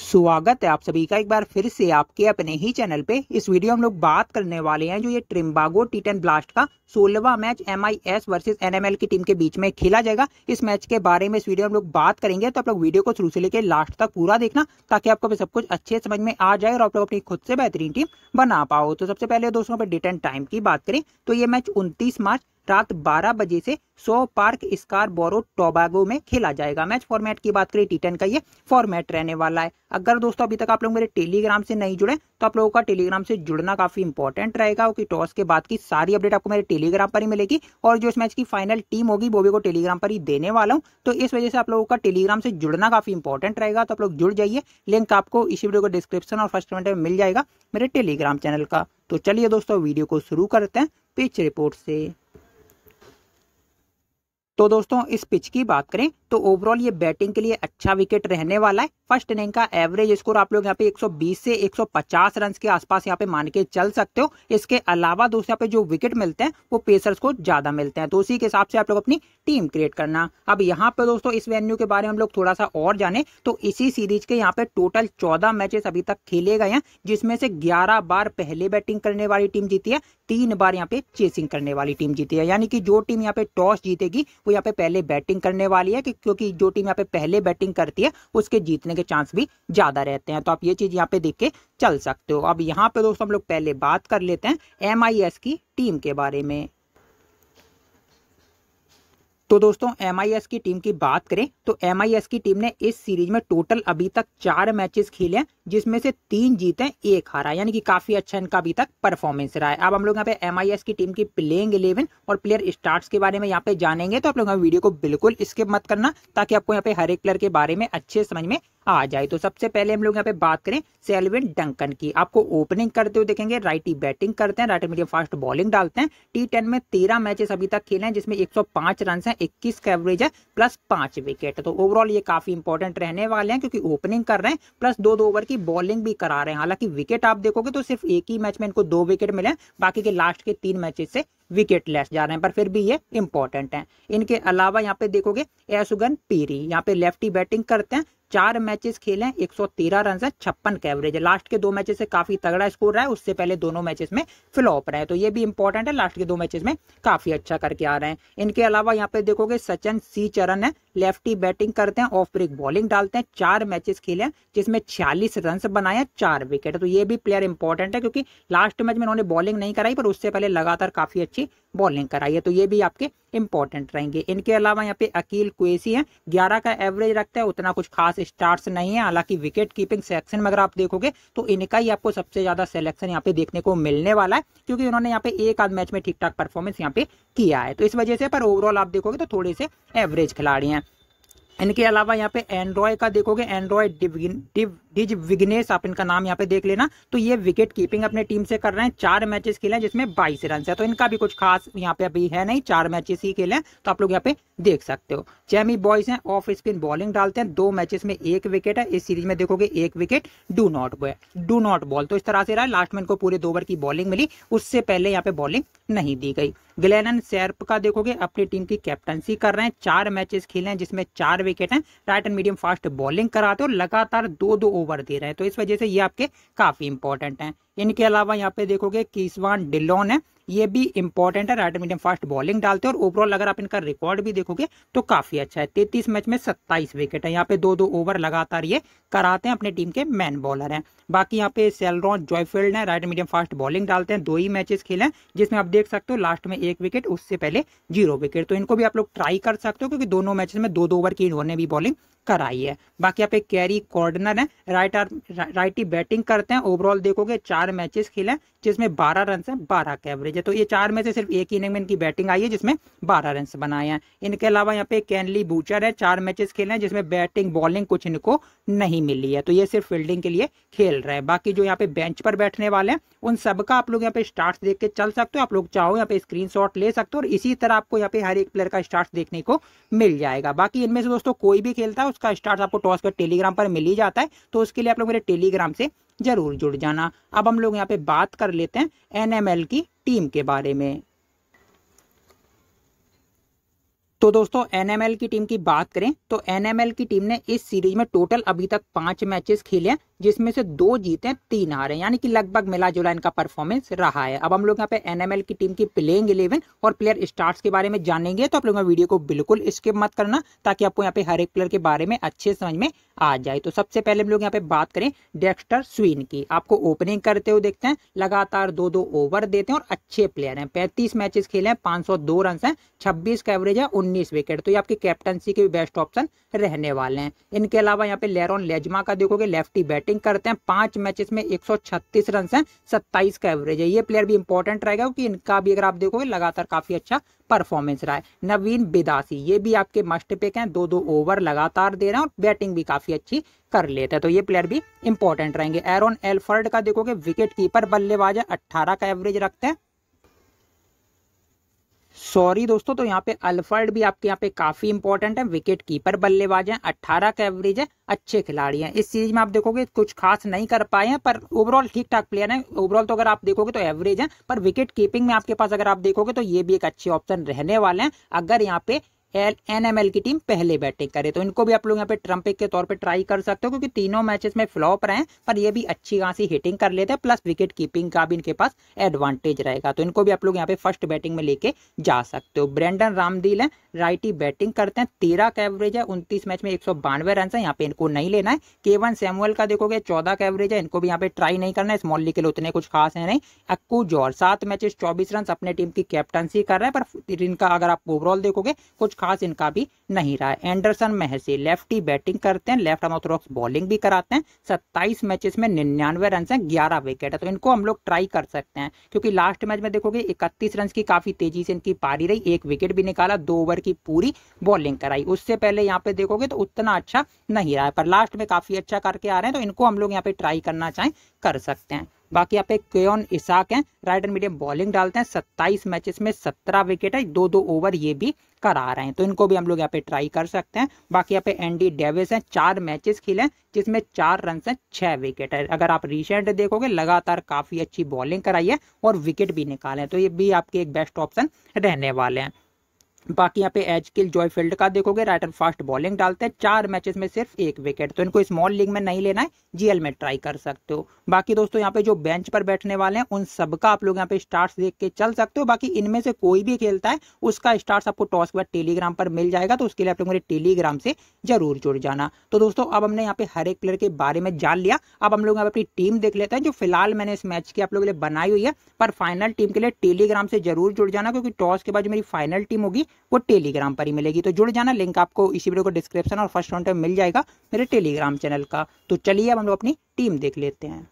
स्वागत है आप सभी का एक बार फिर से आपके अपने ही चैनल पे इस वीडियो हम लोग बात करने वाले हैं जो ये ट्रिम्बागो टीटन ब्लास्ट का सोलहवा match M I S versus N M L की टीम के बीच में खेला जाएगा इस मैच के बारे में इस वीडियो हम लोग बात करेंगे तो आप लोग वीडियो को शुरू से लेकर लास्ट तक पूरा देखना ताकि आपको सब कुछ अच्छे समझ में आ जाए और आप लोग अपनी खुद से बेहतरीन टीम बना पाओ तो सबसे पहले दोस्तों पर डेट एंड टाइम की बात करें तो ये मैच उनतीस मार्च रात 12 बजे से Shaw Park Scarborough Tobago में खेला जाएगा मैच फॉर्मेट की बात करें टी का ये फॉर्मेट रहने वाला है अगर दोस्तों अभी तक आप लोग मेरे टेलीग्राम से नहीं जुड़े तो आप लोगों का टेलीग्राम से जुड़ना काफी इंपॉर्टेंट रहेगा क्योंकि टॉस के बाद की सारी अपडेट आपको मेरे टेलीग्राम पर ही मिलेगी और जो इस मैच की फाइनल टीम होगी वो भी को टेलीग्राम पर ही देने वाला हूँ तो इस वजह से आप लोगों का टेलीग्राम से जुड़ना काफी इंपॉर्टेंट रहेगा तो आप लोग जुड़ जाइए लिंक आपको इसी वीडियो को डिस्क्रिप्शन और फर्स्ट कमेंट में मिल जाएगा मेरे टेलीग्राम चैनल का तो चलिए दोस्तों वीडियो को शुरू करते हैं पिच रिपोर्ट से तो दोस्तों इस पिच की बात करें तो ओवरऑल ये बैटिंग के लिए अच्छा विकेट रहने वाला है फर्स्ट इनिंग का एवरेज स्कोर आप लोग यहाँ पे 120 से 150 रन के आसपास यहाँ पे मान के चल सकते हो इसके अलावा दोस्तों यहाँ पे जो विकेट मिलते हैं वो पेसर्स को ज्यादा मिलते हैं तो उसी के हिसाब से आप लोग अपनी टीम क्रिएट करना अब यहाँ पे दोस्तों इस वेन्यू के बारे में हम लोग थोड़ा सा और जाने तो इसी सीरीज के यहाँ पे टोटल चौदह मैचेस अभी तक खेले गए हैं जिसमें से ग्यारह बार पहले बैटिंग करने वाली टीम जीती है तीन बार यहाँ पे चेसिंग करने वाली टीम जीती है यानी कि जो टीम यहाँ पे टॉस जीतेगी वो यहाँ पे पहले बैटिंग करने वाली है क्योंकि जो टीम यहाँ पे पहले बैटिंग करती है उसके जीतने के चांस भी ज्यादा रहते हैं तो आप ये चीज यहाँ पे देख के चल सकते हो अब यहाँ पे दोस्तों हम लोग पहले बात कर लेते हैं एम की टीम के बारे में तो दोस्तों एम की टीम की बात करें तो एम की टीम ने इस सीरीज में टोटल अभी तक चार मैचेस खेले हैं जिसमें से तीन जीते एक हारा यानी कि काफी अच्छा इनका अभी तक परफॉर्मेंस रहा है अब हम लोग यहाँ पे एम की टीम की प्लेइंग इलेवन और प्लेयर स्टार्ट के बारे में यहाँ पे जानेंगे तो आप लोग वीडियो को बिल्कुल स्किप मत करना ताकि आपको यहाँ पे हर एक प्लेयर के बारे में अच्छे समझ में आ जाए तो सबसे पहले हम लोग यहाँ पे बात करें सेलविन डंकन की आपको ओपनिंग करते हुए देखेंगे ही बैटिंग करते हैं राइट मीडियम फास्ट बॉलिंग डालते हैं टी टेन में तेरह मैचेस अभी तक खेले हैं जिसमें 105 रन है इक्कीस का एवरेज है प्लस पांच विकेट तो ओवरऑल ये काफी इंपॉर्टेंट रहने वाले हैं क्योंकि ओपनिंग कर रहे हैं प्लस दो दो ओवर की बॉलिंग भी करा रहे हैं हालांकि विकेट आप देखोगे तो सिर्फ एक ही मैच में इनको दो विकेट मिले बाकी के लास्ट के तीन मैचेस से विकेट लेस जा रहे हैं पर फिर भी ये इंपॉर्टेंट हैं इनके अलावा यहाँ पे देखोगे एसुगन पीरी यहाँ पे लेफ्टी बैटिंग करते हैं चार मैचेस खेले हैं 113 रन है छप्पन के एवरेज है लास्ट के दो मैचेस से काफी तगड़ा स्कोर रहा है उससे पहले दोनों मैचेस में फ्लॉप रहे हैं तो ये भी इंपॉर्टेंट है लास्ट के दो मैचेस में काफी अच्छा करके आ रहे हैं इनके अलावा यहाँ पे देखोगे सचिन सी चरण है लेफ्टी बैटिंग करते हैं ऑफ ब्रेक बॉलिंग डालते हैं चार मैचेस खेले हैं जिसमें छियालीस रन बनाए हैं चार विकेट तो ये भी प्लेयर इंपॉर्टेंट है क्योंकि लास्ट मैच में उन्होंने बॉलिंग नहीं कराई पर उससे पहले लगातार काफी अच्छी अच्छी बॉलिंग कराई है तो ये भी आपके इंपॉर्टेंट रहेंगे इनके अलावा यहाँ पे अकील कुएसी है ग्यारह का एवरेज रखते हैं उतना कुछ खास स्टार्स नहीं है हालांकि विकेट कीपिंग सेक्शन में अगर आप देखोगे तो इनका ही आपको सबसे ज्यादा सिलेक्शन यहाँ पे देखने को मिलने वाला है क्योंकि उन्होंने यहाँ पे एक आध मैच में ठीक ठाक परफॉर्मेंस यहाँ पे किया है तो इस वजह से पर ओवरऑल आप देखोगे तो थोड़े से एवरेज खिलाड़ी हैं इनके अलावा यहाँ पे एंड्रॉय का देखोगे एंड्रॉय डिव डिज विग्नेश आप इनका नाम यहाँ पे देख लेना तो ये विकेट कीपिंग अपने टीम से कर रहे हैं चार मैचेस खेले हैं जिसमें बाईस रन है तो इनका भी कुछ खास यहाँ पे अभी है नहीं चार मैचेस ही खेले हैं तो आप लोग यहाँ पे देख सकते हो चेमी बॉयज हैं ऑफ स्पिन बॉलिंग डालते हैं दो मैचेस में एक विकेट है इस सीरीज में देखोगे एक विकेट डू नॉट बॉय डू नॉट बॉल तो इस तरह से रहा लास्ट में इनको पूरे दो ओवर की बॉलिंग मिली उससे पहले यहाँ पे बॉलिंग नहीं दी गई ग्लेनन सैर्प का देखोगे अपनी टीम की कैप्टनसी कर रहे हैं चार मैचेस खेले हैं जिसमें चार विकेट हैं right hand medium fast bowling कराते हो लगातार दो दो ओवर दे रहे हैं तो इस वजह से ये आपके काफ़ी इंपॉर्टेंट हैं इनके अलावा यहाँ पे देखोगे किसवान डिलोन है ये भी इंपॉर्टेंट है राइट मीडियम फास्ट बॉलिंग डालते हैं और ओवरऑल अगर आप इनका रिकॉर्ड भी देखोगे तो काफ़ी अच्छा है तेतीस मैच में सत्ताईस विकेट है यहाँ पे दो दो ओवर लगातार ये कराते हैं अपने टीम के मैन बॉलर हैं बाकी यहाँ पे सेलरॉन जॉयफील्ड है राइट मीडियम फास्ट बॉलिंग डालते हैं दो ही मैचेस खेले हैं जिसमें आप देख सकते हो लास्ट में एक विकेट उससे पहले जीरो विकेट तो इनको भी आप लोग ट्राई कर सकते हो क्योंकि दोनों मैचेस में दो दो ओवर की इन्होंने भी बॉलिंग कराई है बाकी यहाँ पे कैरी कॉर्डनर है राइट आर्म ही बैटिंग करते हैं ओवरऑल देखोगे चार मैचेस खेले जिसमें बारह रन है बारह कैवरेज एवरेज है तो ये चार में से सिर्फ एक इनिंग में इनकी बैटिंग आई है जिसमें बारह रन बनाए हैं इनके अलावा यहाँ पे कैनली बूचर है चार मैचेस खेले हैं जिसमें बैटिंग बॉलिंग कुछ इनको नहीं मिली है तो ये सिर्फ फील्डिंग के लिए खेल रहे हैं बाकी जो यहाँ पे बेंच पर बैठने वाले हैं उन सबका आप लोग यहाँ पे स्टार्ट देख के चल सकते हो आप लोग चाहो यहाँ पे स्क्रीन ले सकते हो और इसी तरह आपको यहाँ पे हर एक प्लेयर का स्टार्ट देखने को मिल जाएगा बाकी इनमें से दोस्तों कोई भी खेलता है उसका स्टार्ट आपको टॉस का टेलीग्राम पर मिल ही जाता है तो उसके लिए आप लोग मेरे टेलीग्राम से जरूर जुड़ जाना अब हम लोग यहाँ पे बात कर लेते हैं एनएमएल की टीम के बारे में तो दोस्तों एनएमएल की टीम की बात करें तो एनएमएल की टीम ने इस सीरीज में टोटल अभी तक पांच मैचेस खेले हैं जिसमें से दो जीते तीन हारे यानी कि लगभग मिला जुला इनका परफॉर्मेंस रहा है अब हम लोग यहाँ पे एनएमएल की टीम की प्लेइंग इलेवन और प्लेयर स्टार्ट के बारे में जानेंगे तो आप लोगों वीडियो को बिल्कुल स्किप मत करना ताकि आपको यहाँ पे हर एक प्लेयर के बारे में अच्छे समझ में आ जाए तो सबसे पहले हम लोग यहाँ पे बात करें डेक्स्टर स्वीन की आपको ओपनिंग करते हुए देखते हैं लगातार दो दो ओवर देते हैं और अच्छे प्लेयर हैं पैंतीस मैचेस खेले हैं पांच रन है छब्बीस का एवरेज है उन्नीस विकेट तो ये आपकी कैप्टनसी के बेस्ट ऑप्शन रहने वाले हैं इनके अलावा यहाँ पे लेरॉन लेजमा का देखोगे लेफ्टी बैटिंग बैटिंग करते हैं पांच मैचेस में 136 रन हैं 27 का एवरेज है ये प्लेयर भी इंपॉर्टेंट रहेगा क्योंकि इनका भी अगर आप देखोगे लगातार काफी अच्छा परफॉर्मेंस रहा है नवीन बिदासी ये भी आपके मस्ट पिक हैं दो दो ओवर लगातार दे रहे हैं और बैटिंग भी काफी अच्छी कर लेते हैं तो ये प्लेयर भी इंपॉर्टेंट रहेंगे एरोन एल्फर्ड का देखोगे विकेट कीपर बल्लेबाज है अट्ठारह का एवरेज रखते हैं सॉरी दोस्तों तो यहाँ पे अल्फर्ड भी आपके यहाँ पे काफी इंपॉर्टेंट है विकेट कीपर बल्लेबाज हैं अट्ठारह का एवरेज है अच्छे खिलाड़ी हैं इस सीरीज में आप देखोगे कुछ खास नहीं कर पाए हैं पर ओवरऑल ठीक ठाक प्लेयर हैं ओवरऑल तो अगर आप देखोगे तो एवरेज है पर विकेट कीपिंग में आपके पास अगर आप देखोगे तो ये भी एक अच्छे ऑप्शन रहने वाले हैं अगर यहाँ पे एल एनएमएल की टीम पहले बैटिंग करे तो इनको भी आप लोग यहाँ पे ट्रंपिक के तौर पे ट्राई कर सकते हो क्योंकि तीनों मैचेस में फ्लॉप रहे हैं पर ये भी अच्छी खासी हिटिंग कर लेते हैं प्लस विकेट कीपिंग का भी इनके पास एडवांटेज रहेगा तो इनको भी आप लोग यहाँ पे फर्स्ट बैटिंग में लेके जा सकते हो ब्रेंडन रामदील है राइटी बैटिंग करते हैं तेरह का एवरेज है उनतीस मैच में एक सौ बानवे रन है यहाँ पे इनको नहीं लेना है केवन सेमुअल का देखोगे चौदह का एवरेज है इनको भी यहाँ पे ट्राई नहीं करना है स्मॉल लीग के लिए उतने कुछ खास है नहीं अक्कू जौर सात मैचेस चौबीस रन अपने टीम की कैप्टनसी कर रहे हैं पर इनका अगर आप ओवरऑल देखोगे कुछ खास इनका भी नहीं रहा है एंडरसन महसी लेफ्टी बैटिंग करते हैं लेफ्ट ऑर्थोडॉक्स बॉलिंग भी कराते हैं सत्ताईस मैचेस में निन्यानवे रन है ग्यारह विकेट है तो इनको हम लोग ट्राई कर सकते हैं क्योंकि लास्ट मैच में देखोगे इकतीस रन की काफी तेजी से इनकी पारी रही एक विकेट भी निकाला दो ओवर की पूरी बॉलिंग कराई उससे पहले यहाँ पे देखोगे तो उतना अच्छा नहीं रहा है पर लास्ट में काफी अच्छा करके आ रहे हैं तो इनको हम लोग यहाँ पे ट्राई करना चाहें कर सकते हैं बाकी यहाँ पे क्योन इसाक हैं राइट एंड मीडियम बॉलिंग डालते हैं सत्ताईस मैचेस में सत्रह विकेट है दो दो ओवर ये भी करा रहे हैं तो इनको भी हम लोग यहाँ पे ट्राई कर सकते हैं बाकी यहाँ पे एनडी डेविस हैं चार मैचेस खेले जिसमें चार रन से छह विकेट है अगर आप रिसेंट देखोगे लगातार काफी अच्छी बॉलिंग कराई है और विकेट भी निकाले तो ये भी आपके एक बेस्ट ऑप्शन रहने वाले हैं बाकी यहाँ पे एज किल फील्ड का देखोगे राइट एंड फास्ट बॉलिंग डालते हैं चार मैचेस में सिर्फ एक विकेट तो इनको स्मॉल लीग में नहीं लेना है जीएल में ट्राई कर सकते हो बाकी दोस्तों यहाँ पे जो बेंच पर बैठने वाले हैं उन सबका आप लोग यहाँ पे स्टार्ट देख के चल सकते हो बाकी इनमें से कोई भी खेलता है उसका स्टार्ट आपको टॉस के बाद टेलीग्राम पर मिल जाएगा तो उसके लिए आप लोग मेरे टेलीग्राम से जरूर जुड़ जाना तो दोस्तों अब हमने यहाँ पे हर एक प्लेयर के बारे में जान लिया अब हम लोग यहाँ पे अपनी टीम देख लेते हैं जो फिलहाल मैंने इस मैच की आप लोगों के लिए बनाई हुई है पर फाइनल टीम के लिए टेलीग्राम से जरूर जुड़ जाना क्योंकि टॉस के बाद जो मेरी फाइनल टीम होगी वो टेलीग्राम पर ही मिलेगी तो जुड़ जाना लिंक आपको इसी वीडियो को डिस्क्रिप्शन और फर्स्ट राउंड में मिल जाएगा मेरे टेलीग्राम चैनल का तो चलिए अब हम लोग अपनी टीम देख लेते हैं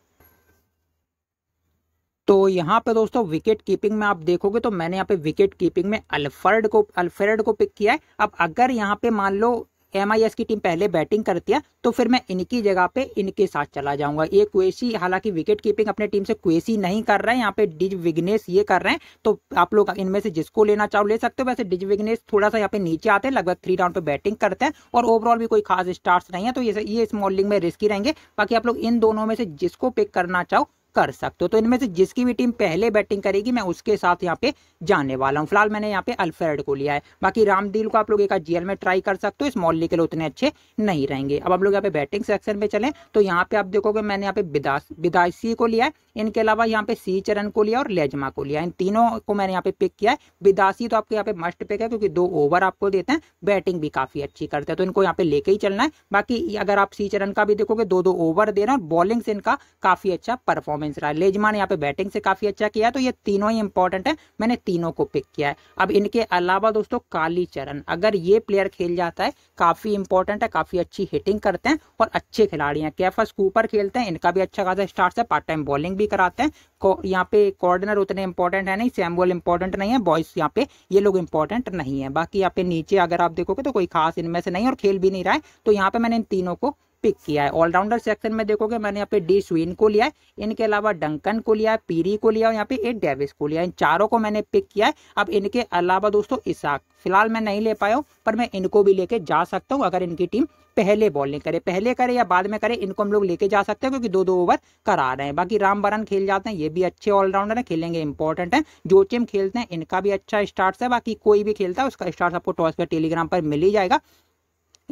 तो यहाँ पे दोस्तों विकेट कीपिंग में आप देखोगे तो मैंने यहाँ पे विकेट कीपिंग में अल्फर्ड को अल्फ्रेड को पिक किया है अब अगर यहाँ पे मान लो एम की टीम पहले बैटिंग करती है तो फिर मैं इनकी जगह पे इनके साथ चला जाऊंगा ये क्वेसी हालांकि विकेट कीपिंग अपने टीम से क्वेसी नहीं कर रहे हैं यहाँ पे डिज विग्नेश ये कर रहे हैं तो आप लोग इनमें से जिसको लेना चाहो ले सकते हो वैसे डिज विग्नेश थोड़ा सा यहाँ पे नीचे आते हैं लगभग थ्री डाउन पे बैटिंग करते हैं और ओवरऑल भी कोई खास स्टार्स नहीं है तो ये ये स्मॉल लीग में रिस्की रहेंगे बाकी आप लोग इन दोनों में से जिसको पिक करना चाहो कर सकते हो तो इनमें से जिसकी भी टीम पहले बैटिंग करेगी मैं उसके साथ यहाँ पे जाने वाला हूँ फिलहाल मैंने यहाँ पे अल्फ्रेड को लिया है बाकी रामदील को आप लोग एक जीएल में ट्राई कर सकते हो इस मॉल्ली के लिए उतने अच्छे नहीं रहेंगे अब आप लोग यहाँ पे बैटिंग सेक्शन में चले तो यहाँ पे आप देखोगे मैंने यहाँ पे विदासी को लिया है इनके अलावा यहाँ पे सी चरण को लिया और लेजमा को लिया इन तीनों को मैंने यहाँ पे पिक किया है विदासी तो आपके यहाँ पे मस्ट पिक है क्योंकि दो ओवर आपको देते हैं बैटिंग भी काफी अच्छी करते हैं तो इनको यहाँ पे लेके ही चलना है बाकी अगर आप सी चरण का भी देखोगे दो दो ओवर दे रहे हैं और बॉलिंग से इनका काफी अच्छा परफॉर्म परफॉर्मेंस रहा है लेजमान यहाँ पे बैटिंग से काफ़ी अच्छा किया तो ये तीनों ही इंपॉर्टेंट है मैंने तीनों को पिक किया है अब इनके अलावा दोस्तों काली चरण अगर ये प्लेयर खेल जाता है काफ़ी इंपॉर्टेंट है काफ़ी अच्छी हिटिंग करते हैं और अच्छे खिलाड़ी हैं कैफस कूपर खेलते हैं इनका भी अच्छा खासा स्टार्ट है पार्ट टाइम बॉलिंग भी कराते हैं यहाँ पे कॉर्डनर उतने इंपॉर्टेंट है नहीं सैमुअल इंपॉर्टेंट नहीं है बॉयस यहाँ पे ये लोग इंपॉर्टेंट नहीं है बाकी यहाँ पे नीचे अगर आप देखोगे तो कोई खास इनमें से नहीं और खेल भी नहीं रहा है तो यहाँ पे मैंने इन तीनों को पिक किया है ऑलराउंडर सेक्शन में देखोगे मैंने यहाँ पे डी स्वीन को लिया है इनके अलावा डंकन को लिया है पीरी को लिया और यहाँ पे एड डेविस को लिया इन चारों को मैंने पिक किया है अब इनके अलावा दोस्तों इसाक फिलहाल मैं नहीं ले पाया हूँ पर मैं इनको भी लेके जा सकता हूँ अगर इनकी टीम पहले बॉलिंग करे पहले करे या बाद में करे इनको हम लोग लेके जा सकते हैं क्योंकि दो दो ओवर करा रहे हैं बाकी राम बरन खेल जाते हैं ये भी अच्छे ऑलराउंडर है खेलेंगे इंपॉर्टेंट है टीम खेलते हैं इनका भी अच्छा स्टार्ट है बाकी कोई भी खेलता है उसका स्टार्ट आपको टॉस पर टेलीग्राम पर मिल ही जाएगा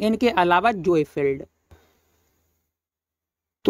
इनके अलावा जोईफील्ड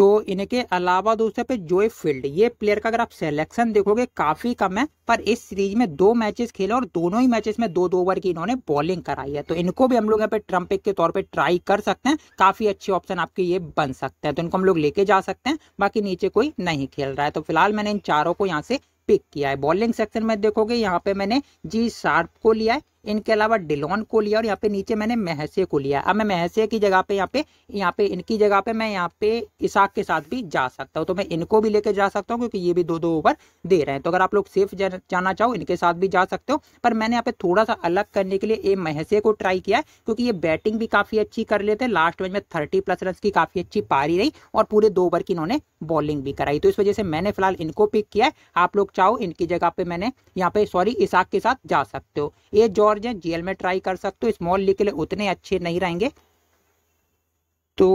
तो इनके अलावा दोस्तों पे जोए फील्ड ये प्लेयर का अगर आप सिलेक्शन देखोगे काफी कम है पर इस सीरीज में दो मैचेस खेले और दोनों ही मैचेस में दो दो ओवर की इन्होंने बॉलिंग कराई है तो इनको भी हम लोग यहाँ पे ट्रम्पिक के तौर पे ट्राई कर सकते हैं काफी अच्छे ऑप्शन आपके ये बन सकते हैं तो इनको हम लोग लेके जा सकते हैं बाकी नीचे कोई नहीं खेल रहा है तो फिलहाल मैंने इन चारों को यहाँ से पिक किया है बॉलिंग सेक्शन में देखोगे यहाँ पे मैंने जी शार्प को लिया है इनके अलावा डिलोन को लिया और यहाँ पे नीचे मैंने महसे को लिया अब मैं महसे की जगह पे यहाँ पे यहाँ पे इनकी जगह पे मैं यहाँ पे इसाक के साथ भी जा सकता हूँ तो मैं इनको भी लेके जा सकता हूँ क्योंकि ये भी दो दो ओवर दे रहे हैं तो अगर आप लोग सेफ जाना चाहो इनके साथ भी जा सकते हो पर मैंने यहाँ पे थोड़ा सा अलग करने के लिए ए महसे को ट्राई किया क्योंकि ये बैटिंग भी काफ़ी अच्छी कर लेते हैं लास्ट मैच में थर्टी प्लस रन की काफ़ी अच्छी पारी रही और पूरे दो ओवर की इन्होंने बॉलिंग भी कराई तो इस वजह से मैंने फिलहाल इनको पिक किया है आप लोग चाहो इनकी जगह पे मैंने यहाँ पे सॉरी इसाक के साथ जा सकते हो ये जॉ और या जेल में ट्राई कर सकते हो स्मॉल लीक के लिए उतने अच्छे नहीं रहेंगे तो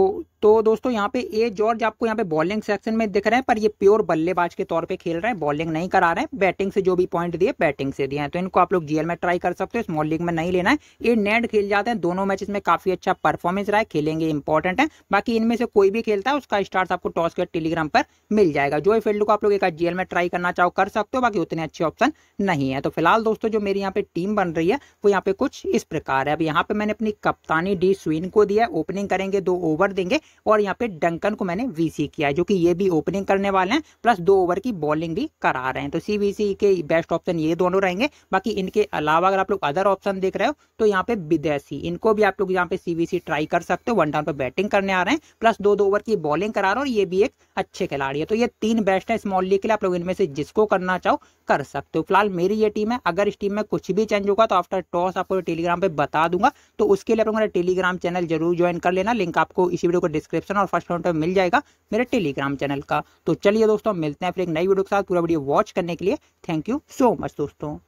तो दोस्तों यहाँ पे ए जॉर्ज आपको यहाँ पे बॉलिंग सेक्शन में दिख रहे हैं पर ये प्योर बल्लेबाज के तौर पे खेल रहे हैं बॉलिंग नहीं करा रहे हैं बैटिंग से जो भी पॉइंट दिए बैटिंग से दिए हैं तो इनको आप लोग जीएल में ट्राई कर सकते हो स्मॉल लीग में नहीं लेना है ये नेट खेल जाते हैं दोनों मैचेस में काफी अच्छा परफॉर्मेंस रहा है खेलेंगे इंपॉर्टेंट है बाकी इनमें से कोई भी खेलता है उसका स्टार्ट आपको टॉस के टेलीग्राम पर मिल जाएगा जो फील्ड को आप लोग एक जीएल में ट्राई करना चाहो कर सकते हो बाकी उतने अच्छे ऑप्शन नहीं है तो फिलहाल दोस्तों जो मेरी यहाँ पे टीम बन रही है वो यहाँ पे कुछ इस प्रकार है अब यहाँ पे मैंने अपनी कप्तानी डी स्विन को दिया ओपनिंग करेंगे दो ओवर देंगे और यहाँ पे डंकन को मैंने वीसी किया है जो कि ये भी ओपनिंग करने वाले हैं प्लस दो ओवर की बॉलिंग भी करा रहे हैं तो सी के बेस्ट ऑप्शन ये दोनों रहेंगे बाकी इनके अलावा अगर आप लोग अदर ऑप्शन देख रहे हो तो यहाँ पे विदेशी इनको भी आप लोग यहाँ पे सीबीसी ट्राई कर सकते हो वन डाउन पर बैटिंग करने आ रहे हैं प्लस दो दो ओवर की बॉलिंग करा रहे हो और ये भी एक अच्छे खिलाड़ी है तो ये तीन बेस्ट है स्मॉल लीग के लिए आप लोग इनमें से जिसको करना चाहो कर सकते हो फिलहाल मेरी ये टीम है अगर इस टीम में कुछ भी चेंज होगा तो आफ्टर टॉस आपको टेलीग्राम पे बता दूंगा तो उसके लिए आप लोग मेरा टेलीग्राम चैनल जरूर ज्वाइन कर लेना लिंक आपको इसी वीडियो को डिस्क्रिप्शन और फर्स्ट कमेंट में मिल जाएगा मेरे टेलीग्राम चैनल का तो चलिए दोस्तों मिलते हैं फिर एक नई वीडियो के साथ पूरा वीडियो वॉच करने के लिए थैंक यू सो मच दोस्तों